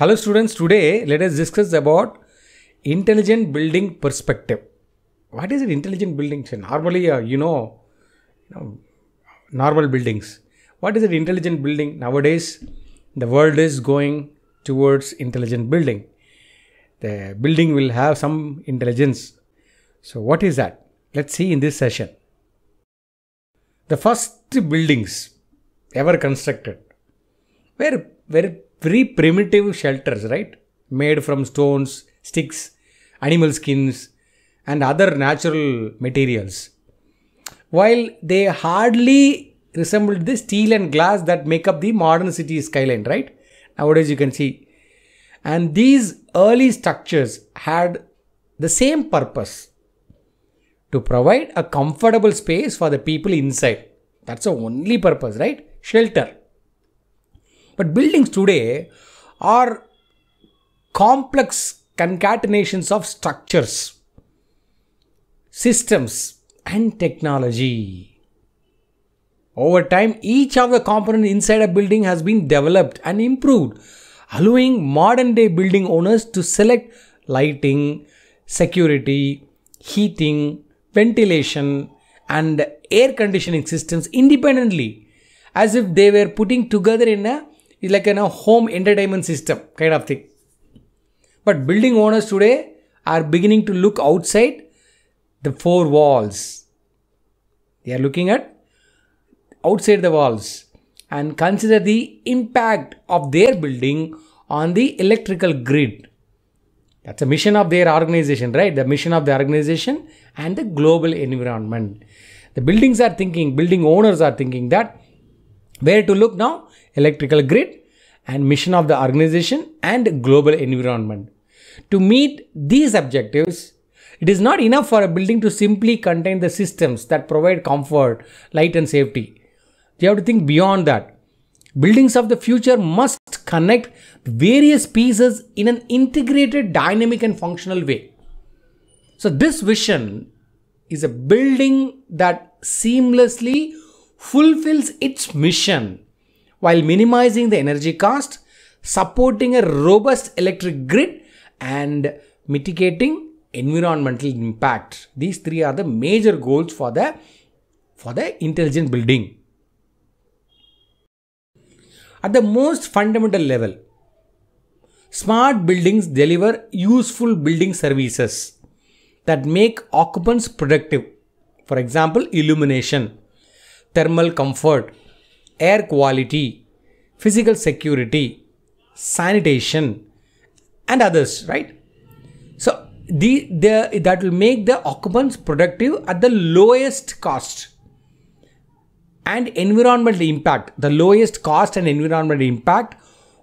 Hello students, today let us discuss about intelligent building perspective. What is an intelligent building? normally, uh, you, know, you know, normal buildings. What is an intelligent building? Nowadays, the world is going towards intelligent building. The building will have some intelligence. So what is that? Let's see in this session. The first buildings ever constructed were very very primitive shelters, right? Made from stones, sticks, animal skins, and other natural materials. While they hardly resembled the steel and glass that make up the modern city skyline, right? Nowadays, you can see. And these early structures had the same purpose to provide a comfortable space for the people inside. That's the only purpose, right? Shelter. But buildings today are complex concatenations of structures, systems, and technology. Over time, each of the components inside a building has been developed and improved, allowing modern day building owners to select lighting, security, heating, ventilation, and air conditioning systems independently as if they were putting together in a is like a home entertainment system kind of thing. But building owners today are beginning to look outside the four walls. They are looking at outside the walls and consider the impact of their building on the electrical grid. That's the mission of their organization, right? The mission of the organization and the global environment. The buildings are thinking, building owners are thinking that where to look now? electrical grid and mission of the organization and global environment. To meet these objectives, it is not enough for a building to simply contain the systems that provide comfort, light, and safety. You have to think beyond that. Buildings of the future must connect various pieces in an integrated, dynamic, and functional way. So, this vision is a building that seamlessly fulfills its mission while minimizing the energy cost, supporting a robust electric grid, and mitigating environmental impact. These three are the major goals for the, for the intelligent building. At the most fundamental level, smart buildings deliver useful building services that make occupants productive. For example, illumination, thermal comfort, air quality, physical security, sanitation, and others, right? So the, the that will make the occupants productive at the lowest cost and environmental impact, the lowest cost and environmental impact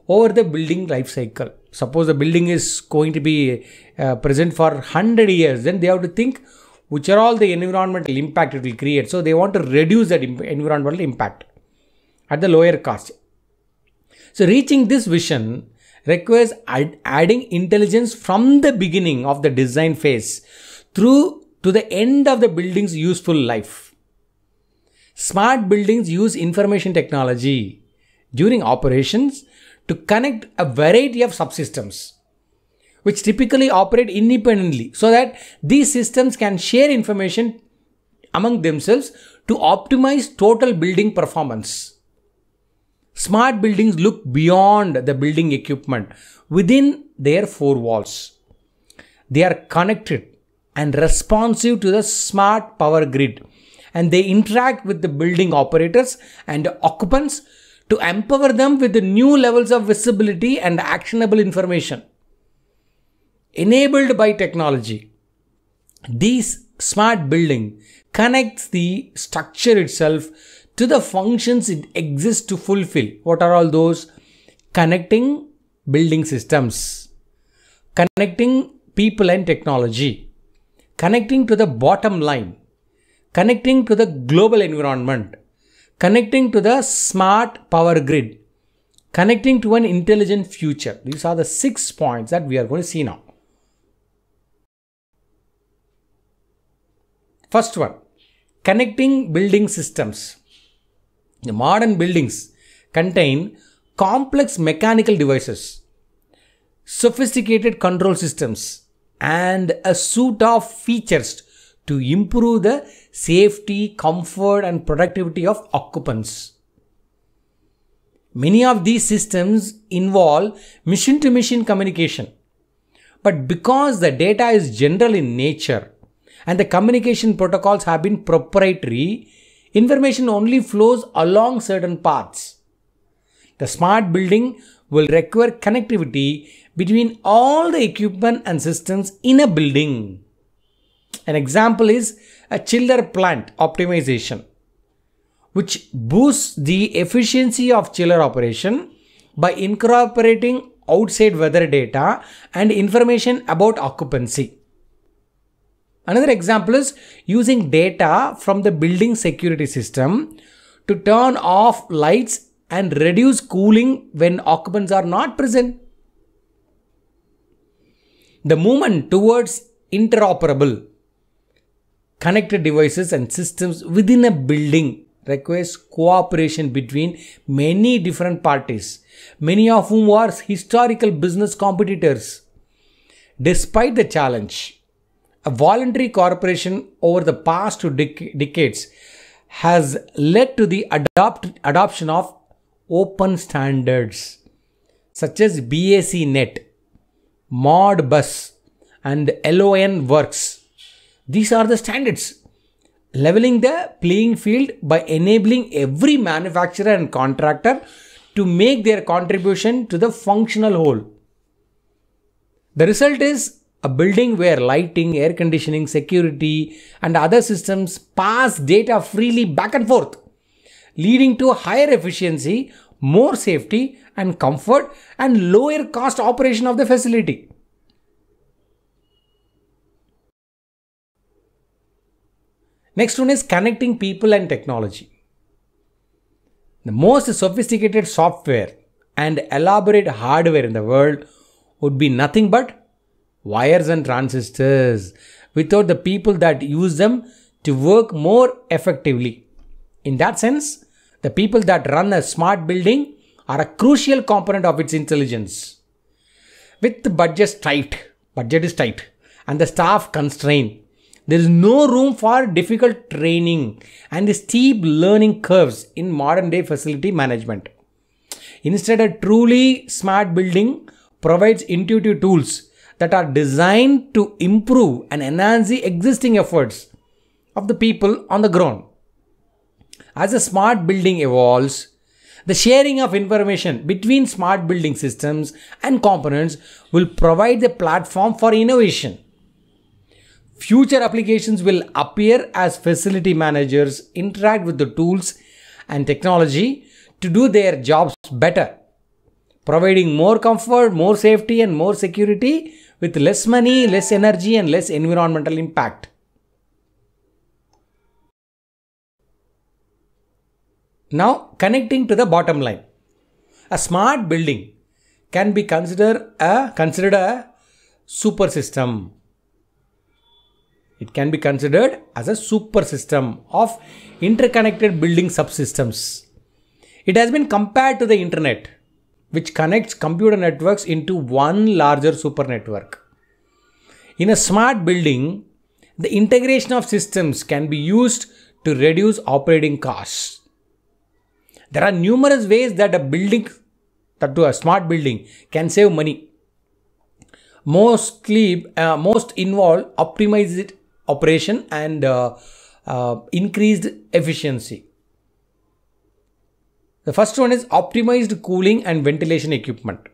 over the building life cycle. Suppose the building is going to be uh, present for 100 years, then they have to think which are all the environmental impact it will create. So they want to reduce that environmental impact at the lower cost. So, reaching this vision requires ad adding intelligence from the beginning of the design phase through to the end of the building's useful life. Smart buildings use information technology during operations to connect a variety of subsystems which typically operate independently so that these systems can share information among themselves to optimize total building performance. Smart buildings look beyond the building equipment within their four walls. They are connected and responsive to the smart power grid and they interact with the building operators and occupants to empower them with the new levels of visibility and actionable information. Enabled by technology, these smart building connects the structure itself to the functions it exists to fulfill. What are all those? Connecting building systems, connecting people and technology, connecting to the bottom line, connecting to the global environment, connecting to the smart power grid, connecting to an intelligent future. These are the six points that we are going to see now. First one, connecting building systems modern buildings contain complex mechanical devices, sophisticated control systems, and a suite of features to improve the safety, comfort, and productivity of occupants. Many of these systems involve machine to machine communication. But because the data is general in nature and the communication protocols have been proprietary, Information only flows along certain paths. The smart building will require connectivity between all the equipment and systems in a building. An example is a chiller plant optimization, which boosts the efficiency of chiller operation by incorporating outside weather data and information about occupancy. Another example is using data from the building security system to turn off lights and reduce cooling when occupants are not present. The movement towards interoperable connected devices and systems within a building requires cooperation between many different parties, many of whom are historical business competitors. Despite the challenge, a voluntary corporation over the past two dec decades has led to the adopt adoption of open standards such as BACnet, Modbus, and LON Works. These are the standards leveling the playing field by enabling every manufacturer and contractor to make their contribution to the functional whole. The result is a building where lighting, air conditioning, security, and other systems pass data freely back and forth, leading to higher efficiency, more safety and comfort, and lower cost operation of the facility. Next one is connecting people and technology. The most sophisticated software and elaborate hardware in the world would be nothing but wires and transistors without the people that use them to work more effectively. In that sense, the people that run a smart building are a crucial component of its intelligence. With the budget tight, budget is tight, and the staff constrained, there is no room for difficult training and the steep learning curves in modern day facility management. Instead, a truly smart building provides intuitive tools that are designed to improve and enhance the existing efforts of the people on the ground. As a smart building evolves, the sharing of information between smart building systems and components will provide the platform for innovation. Future applications will appear as facility managers interact with the tools and technology to do their jobs better, providing more comfort, more safety, and more security with less money, less energy, and less environmental impact. Now, connecting to the bottom line. A smart building can be considered a, considered a super system. It can be considered as a super system of interconnected building subsystems. It has been compared to the internet which connects computer networks into one larger super network. In a smart building, the integration of systems can be used to reduce operating costs. There are numerous ways that a building, that to a smart building, can save money. Mostly, uh, most involve optimized operation and uh, uh, increased efficiency. The first one is optimized cooling and ventilation equipment.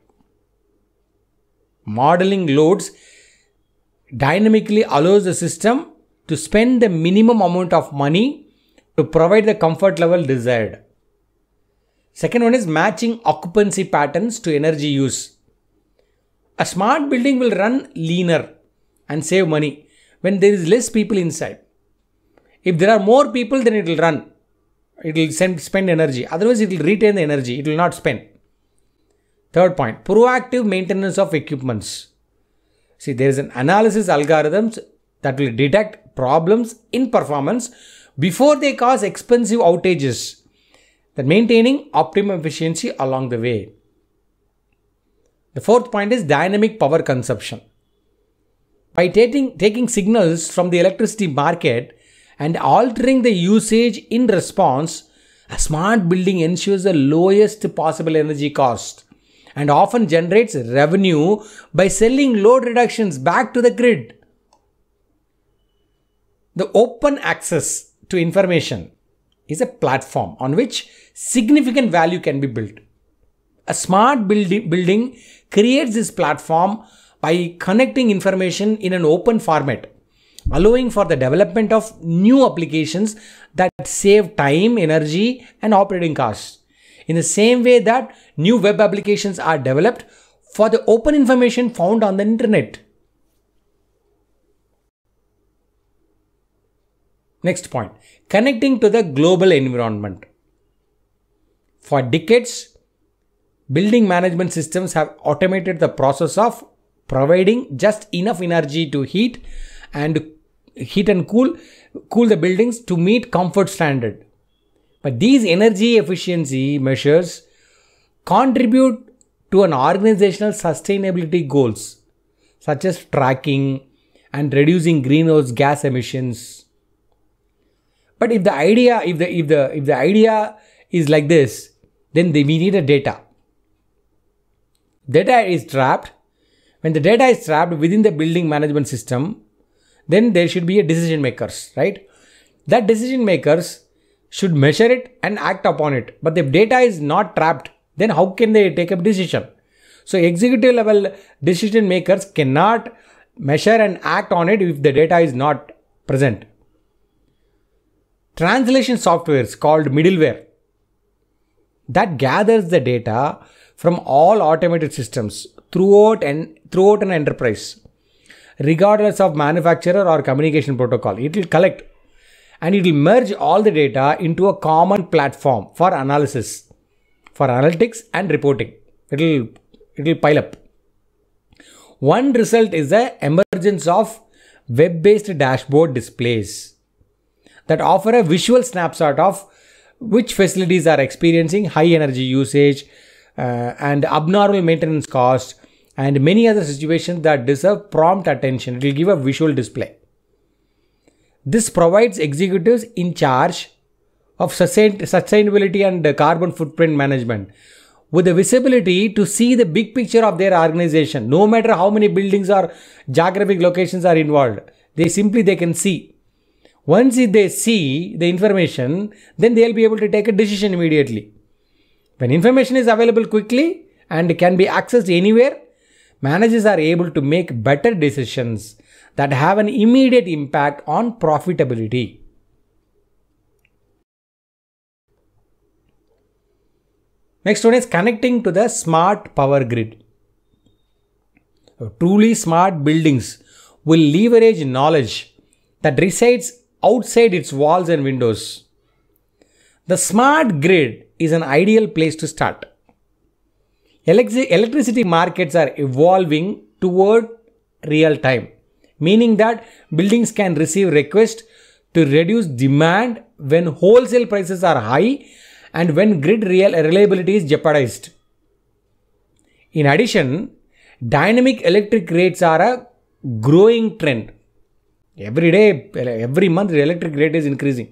Modeling loads dynamically allows the system to spend the minimum amount of money to provide the comfort level desired. Second one is matching occupancy patterns to energy use. A smart building will run leaner and save money when there is less people inside. If there are more people, then it will run it will send, spend energy. Otherwise, it will retain the energy. It will not spend. Third point, proactive maintenance of equipments. See, there is an analysis algorithms that will detect problems in performance before they cause expensive outages. That maintaining optimum efficiency along the way. The fourth point is dynamic power consumption. By taking, taking signals from the electricity market, and altering the usage in response, a smart building ensures the lowest possible energy cost and often generates revenue by selling load reductions back to the grid. The open access to information is a platform on which significant value can be built. A smart building creates this platform by connecting information in an open format allowing for the development of new applications that save time, energy, and operating costs. In the same way that new web applications are developed for the open information found on the internet. Next point, connecting to the global environment. For decades, building management systems have automated the process of providing just enough energy to heat and heat and cool, cool the buildings to meet comfort standard. But these energy efficiency measures contribute to an organizational sustainability goals such as tracking and reducing greenhouse gas emissions. But if the idea, if the if the if the idea is like this, then we need a data. Data is trapped. When the data is trapped within the building management system, then there should be a decision makers, right? That decision makers should measure it and act upon it. But if data is not trapped, then how can they take a decision? So executive level decision makers cannot measure and act on it if the data is not present. Translation software is called middleware that gathers the data from all automated systems throughout and throughout an enterprise regardless of manufacturer or communication protocol. It will collect and it will merge all the data into a common platform for analysis, for analytics and reporting. It will it will pile up. One result is the emergence of web-based dashboard displays that offer a visual snapshot of which facilities are experiencing high energy usage uh, and abnormal maintenance costs and many other situations that deserve prompt attention. It will give a visual display. This provides executives in charge of sustainability and carbon footprint management with the visibility to see the big picture of their organization. No matter how many buildings or geographic locations are involved, they simply they can see. Once they see the information, then they'll be able to take a decision immediately. When information is available quickly and can be accessed anywhere, managers are able to make better decisions that have an immediate impact on profitability. Next one is connecting to the smart power grid. Truly smart buildings will leverage knowledge that resides outside its walls and windows. The smart grid is an ideal place to start electricity markets are evolving toward real time, meaning that buildings can receive requests to reduce demand when wholesale prices are high and when grid real reliability is jeopardized. In addition, dynamic electric rates are a growing trend. Every day, every month, the electric rate is increasing.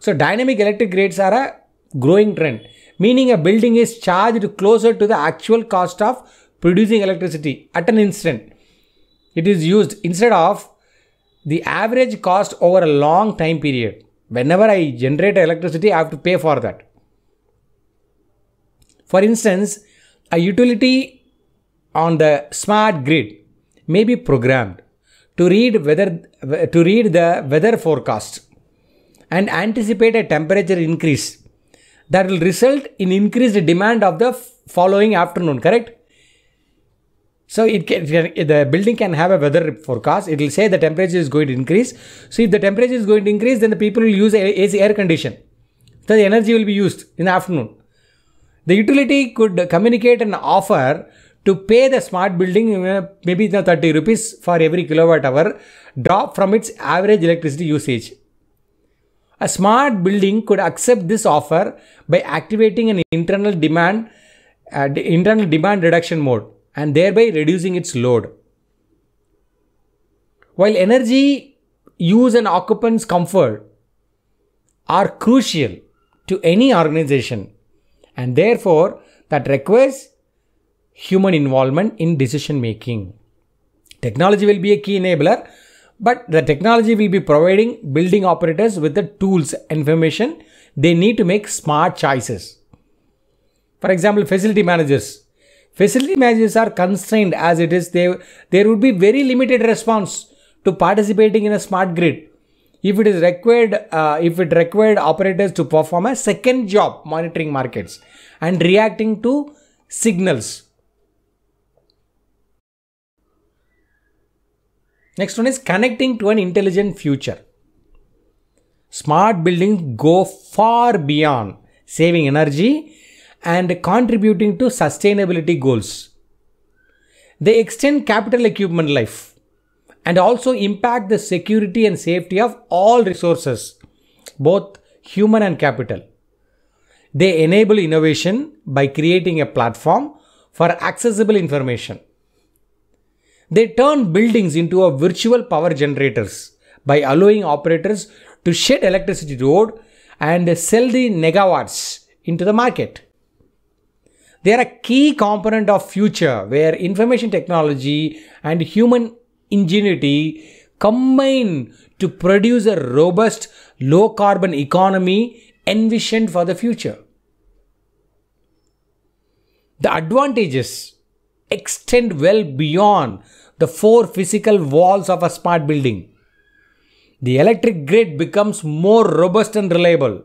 So, dynamic electric rates are a growing trend meaning a building is charged closer to the actual cost of producing electricity at an instant. It is used instead of the average cost over a long time period. Whenever I generate electricity, I have to pay for that. For instance, a utility on the smart grid may be programmed to read weather to read the weather forecast and anticipate a temperature increase that will result in increased demand of the following afternoon, correct? So it can, the building can have a weather forecast. It will say the temperature is going to increase. So if the temperature is going to increase, then the people will use AC air condition. So the energy will be used in the afternoon. The utility could communicate an offer to pay the smart building maybe 30 rupees for every kilowatt hour drop from its average electricity usage. A smart building could accept this offer by activating an internal demand, uh, internal demand reduction mode and thereby reducing its load. While energy use and occupants comfort are crucial to any organization and therefore that requires human involvement in decision making. Technology will be a key enabler but the technology will be providing building operators with the tools, information they need to make smart choices. For example, facility managers. Facility managers are constrained as it is. They, there would be very limited response to participating in a smart grid. If it is required, uh, if it required operators to perform a second job monitoring markets and reacting to signals Next one is connecting to an intelligent future. Smart buildings go far beyond saving energy and contributing to sustainability goals. They extend capital equipment life and also impact the security and safety of all resources, both human and capital. They enable innovation by creating a platform for accessible information. They turn buildings into a virtual power generators by allowing operators to shed electricity load and sell the megawatts into the market. They are a key component of future where information technology and human ingenuity combine to produce a robust low carbon economy envisioned for the future. The advantages extend well beyond the four physical walls of a smart building. The electric grid becomes more robust and reliable.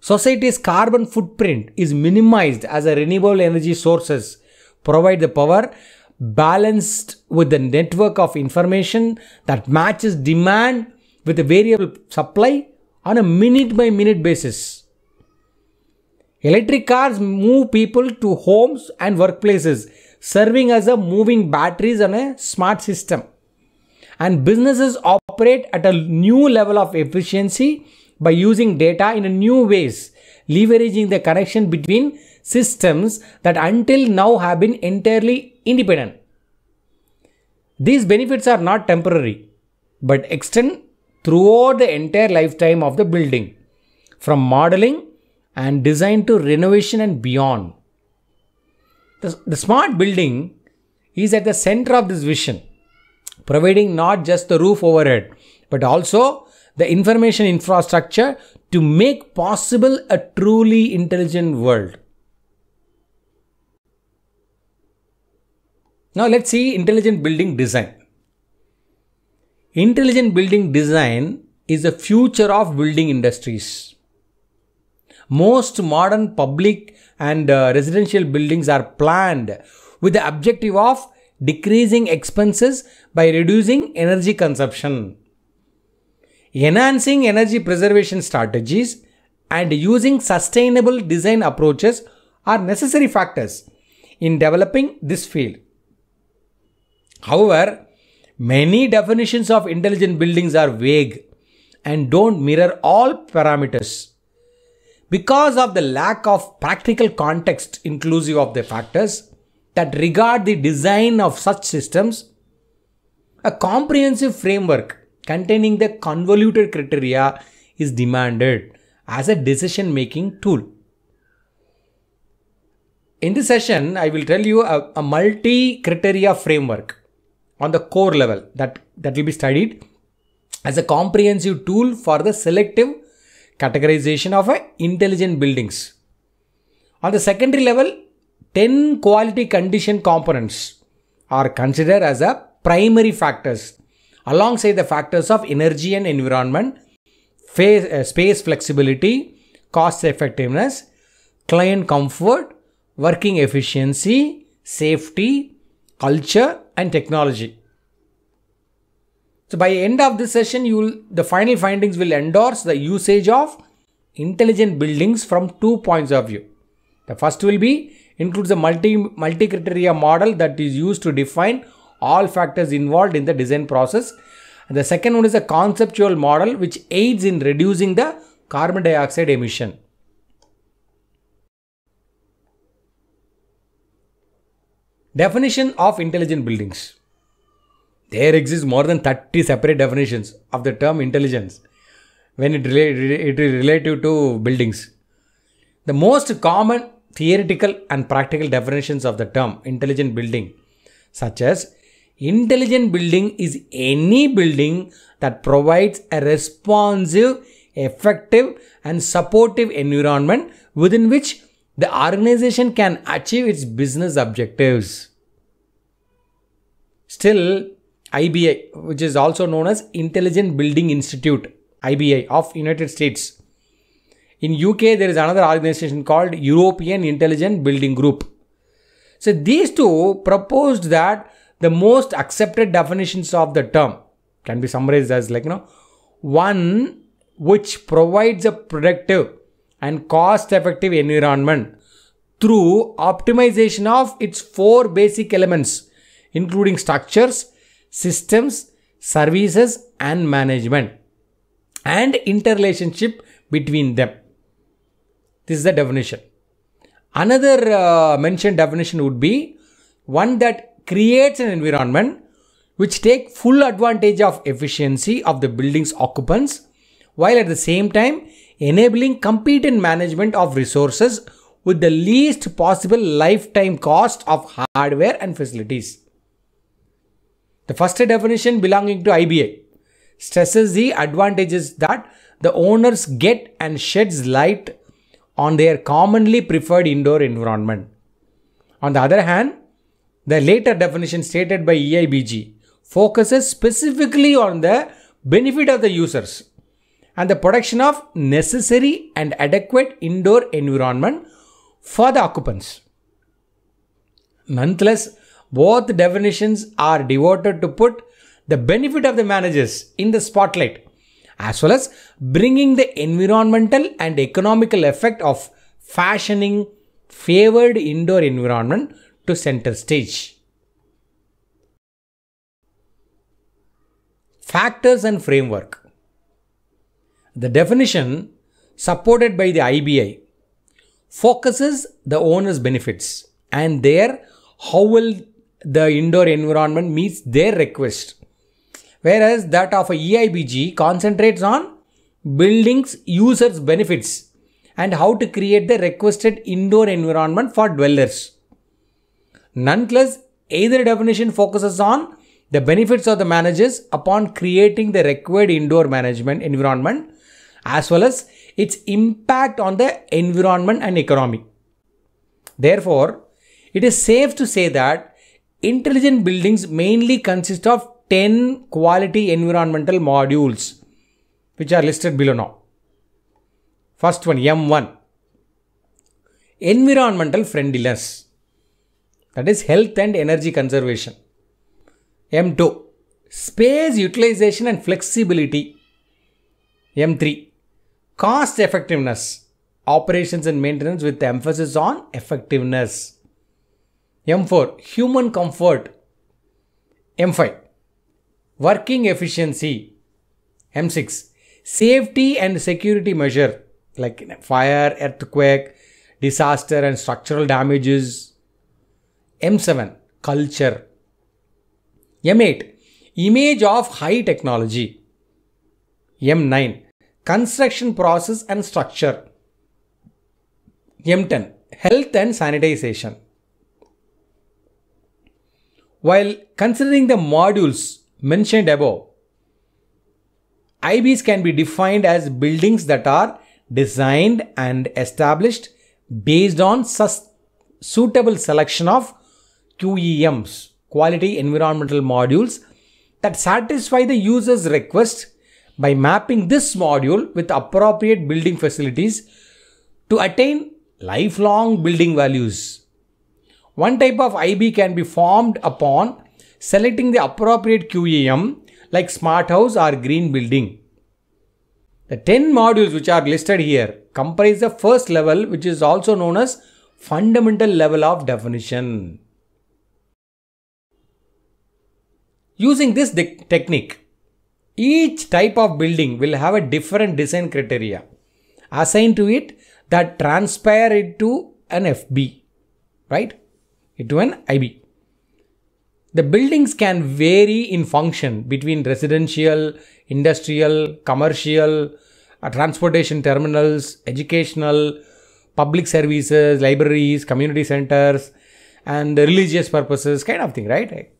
Society's carbon footprint is minimized as renewable energy sources provide the power balanced with the network of information that matches demand with the variable supply on a minute by minute basis. Electric cars move people to homes and workplaces serving as a moving batteries on a smart system. And businesses operate at a new level of efficiency by using data in new ways, leveraging the connection between systems that until now have been entirely independent. These benefits are not temporary, but extend throughout the entire lifetime of the building, from modeling and design to renovation and beyond. The, the smart building is at the center of this vision, providing not just the roof overhead, but also the information infrastructure to make possible a truly intelligent world. Now let's see intelligent building design. Intelligent building design is the future of building industries. Most modern public and uh, residential buildings are planned with the objective of decreasing expenses by reducing energy consumption, enhancing energy preservation strategies, and using sustainable design approaches are necessary factors in developing this field. However, many definitions of intelligent buildings are vague and don't mirror all parameters because of the lack of practical context inclusive of the factors that regard the design of such systems, a comprehensive framework containing the convoluted criteria is demanded as a decision making tool. In this session, I will tell you a, a multi criteria framework on the core level that, that will be studied as a comprehensive tool for the selective categorization of intelligent buildings. On the secondary level, 10 quality condition components are considered as a primary factors alongside the factors of energy and environment, phase, uh, space flexibility, cost effectiveness, client comfort, working efficiency, safety, culture and technology. So by end of this session, you will, the final findings will endorse the usage of intelligent buildings from two points of view. The first will be includes a multi multi criteria model that is used to define all factors involved in the design process. And the second one is a conceptual model which aids in reducing the carbon dioxide emission. Definition of intelligent buildings. There exist more than 30 separate definitions of the term intelligence when it, relate it is relative to buildings. The most common theoretical and practical definitions of the term intelligent building, such as intelligent building is any building that provides a responsive, effective, and supportive environment within which the organization can achieve its business objectives. Still, IBI, which is also known as Intelligent Building Institute, IBI of United States. In UK, there is another organization called European Intelligent Building Group. So these two proposed that the most accepted definitions of the term can be summarized as like, you know, one which provides a productive and cost effective environment through optimization of its four basic elements, including structures, systems, services and management and interrelationship between them. This is the definition. Another uh, mentioned definition would be one that creates an environment which take full advantage of efficiency of the building's occupants while at the same time enabling competent management of resources with the least possible lifetime cost of hardware and facilities. The first definition belonging to IBA stresses the advantages that the owners get and sheds light on their commonly preferred indoor environment. On the other hand, the later definition stated by EIBG focuses specifically on the benefit of the users and the production of necessary and adequate indoor environment for the occupants. Nonetheless, both definitions are devoted to put the benefit of the managers in the spotlight as well as bringing the environmental and economical effect of fashioning favored indoor environment to center stage. Factors and framework. The definition supported by the IBI focuses the owner's benefits and there how will the indoor environment meets their request. Whereas that of a EIBG concentrates on buildings users benefits and how to create the requested indoor environment for dwellers. Nonetheless, either definition focuses on the benefits of the managers upon creating the required indoor management environment as well as its impact on the environment and economy. Therefore, it is safe to say that Intelligent buildings mainly consist of 10 quality environmental modules which are listed below now. First one M1 environmental friendliness that is health and energy conservation. M2 space utilization and flexibility. M3 cost effectiveness operations and maintenance with emphasis on effectiveness. M4 human comfort M5 working efficiency M6 safety and security measure like fire earthquake disaster and structural damages M7 culture M8 image of high technology M9 construction process and structure M10 health and sanitization while considering the modules mentioned above, IBs can be defined as buildings that are designed and established based on suitable selection of QEMs, quality environmental modules that satisfy the user's request by mapping this module with appropriate building facilities to attain lifelong building values. One type of IB can be formed upon selecting the appropriate QEM like smart house or green building. The 10 modules which are listed here comprise the first level which is also known as fundamental level of definition. Using this technique, each type of building will have a different design criteria assigned to it that transpire it to an FB, right? into an IB. The buildings can vary in function between residential, industrial, commercial, uh, transportation terminals, educational, public services, libraries, community centers, and religious purposes, kind of thing, right?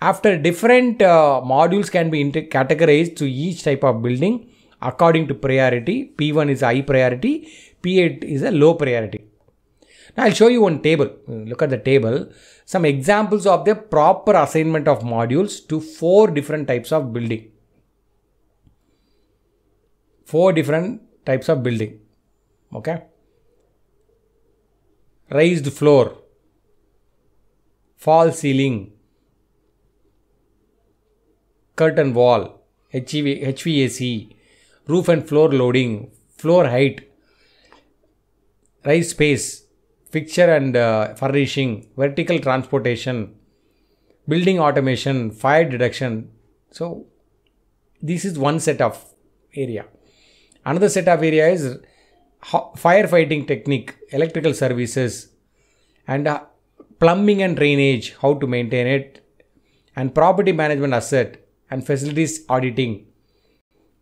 After different uh, modules can be categorized to each type of building according to priority. P1 is high priority, P8 is a low priority. Now I'll show you one table. Look at the table. Some examples of the proper assignment of modules to four different types of building. Four different types of building. Okay. Raised floor. Fall ceiling. Curtain wall. HVAC. Roof and floor loading. Floor height. Rise space fixture and uh, furnishing, vertical transportation, building automation, fire detection. So this is one set of area. Another set of area is firefighting technique, electrical services, and uh, plumbing and drainage, how to maintain it, and property management asset and facilities auditing,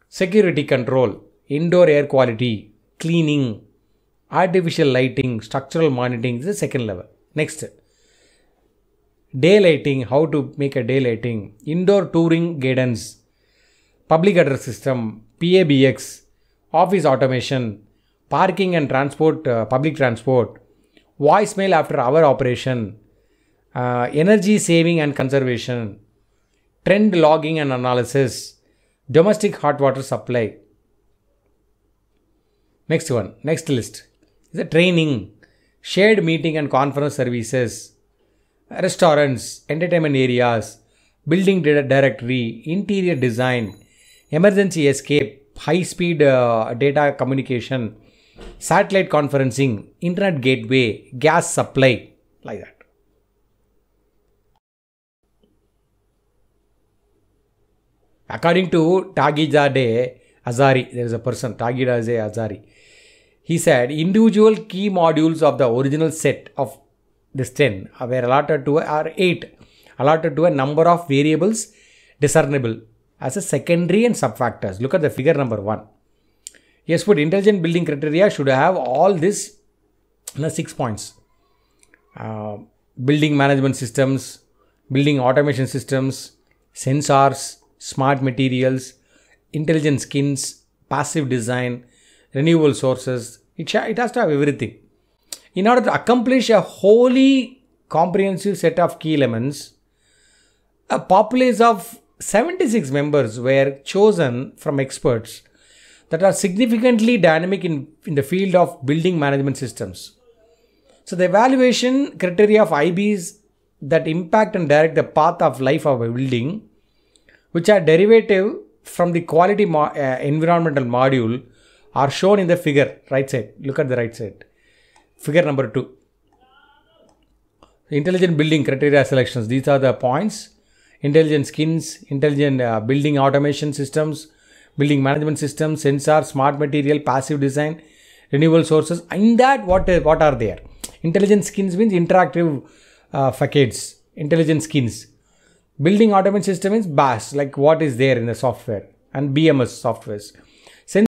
security control, indoor air quality, cleaning, artificial lighting, structural monitoring is the second level. Next, daylighting. how to make a daylighting? indoor touring guidance, public address system, PABX, office automation, parking and transport, uh, public transport, voicemail after hour operation, uh, energy saving and conservation, trend logging and analysis, domestic hot water supply. Next one, next list the training, shared meeting and conference services, restaurants, entertainment areas, building directory, interior design, emergency escape, high speed uh, data communication, satellite conferencing, internet gateway, gas supply, like that. According to Tagizadeh Azari, there is a person, Tagizadeh Azari, he said individual key modules of the original set of this 10 were allotted to are 8 allotted to a number of variables discernible as a secondary and subfactors. Look at the figure number 1. Yes, but intelligent building criteria should have all this the 6 points. Uh, building management systems, building automation systems, sensors, smart materials, intelligent skins, passive design, renewable sources, it, has to have everything. In order to accomplish a wholly comprehensive set of key elements, a populace of 76 members were chosen from experts that are significantly dynamic in, in the field of building management systems. So, the evaluation criteria of IBs that impact and direct the path of life of a building, which are derivative from the quality mo- uh, environmental module, are shown in the figure, right side. Look at the right side. Figure number 2. Intelligent building criteria selections. These are the points. Intelligent skins, intelligent uh, building automation systems, building management systems, sensor, smart material, passive design, renewable sources. In that, what, is, uh, what are there? Intelligent skins means interactive uh, facades, intelligent skins. Building automation system is BAS, like what is there in the software and BMS softwares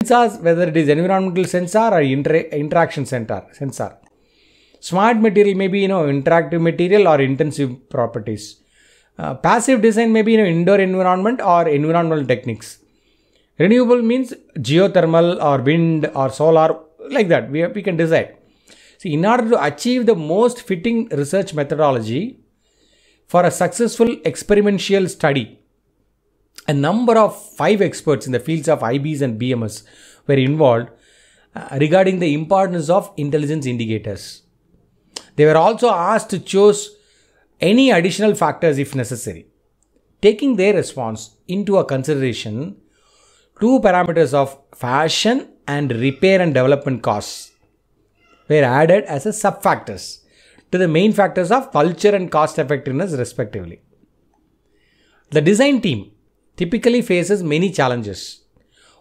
sensors, whether it is environmental sensor or inter interaction center, sensor. Smart material may be, you know, interactive material or intensive properties. Uh, passive design may be, you know, indoor environment or environmental techniques. Renewable means geothermal or wind or solar, like that. We, have, we can decide. See, in order to achieve the most fitting research methodology for a successful experimental study, a number of five experts in the fields of IBs and BMS were involved uh, regarding the importance of intelligence indicators. They were also asked to choose any additional factors if necessary. Taking their response into a consideration, two parameters of fashion and repair and development costs were added as a subfactors to the main factors of culture and cost effectiveness respectively. The design team typically faces many challenges.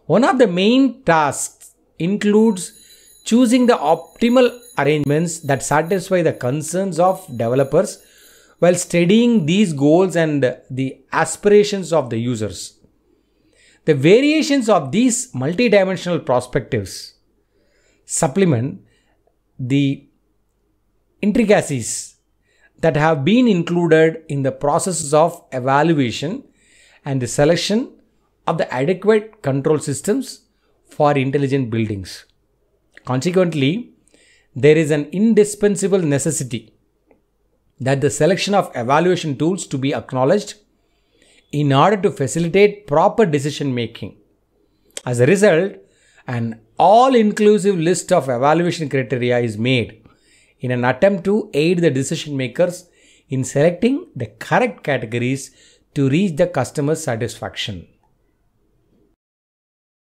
One of the main tasks includes choosing the optimal arrangements that satisfy the concerns of developers while studying these goals and the aspirations of the users. The variations of these multidimensional perspectives supplement the intricacies that have been included in the processes of evaluation and the selection of the adequate control systems for intelligent buildings. Consequently, there is an indispensable necessity that the selection of evaluation tools to be acknowledged in order to facilitate proper decision making. As a result, an all inclusive list of evaluation criteria is made in an attempt to aid the decision makers in selecting the correct categories to reach the customer satisfaction.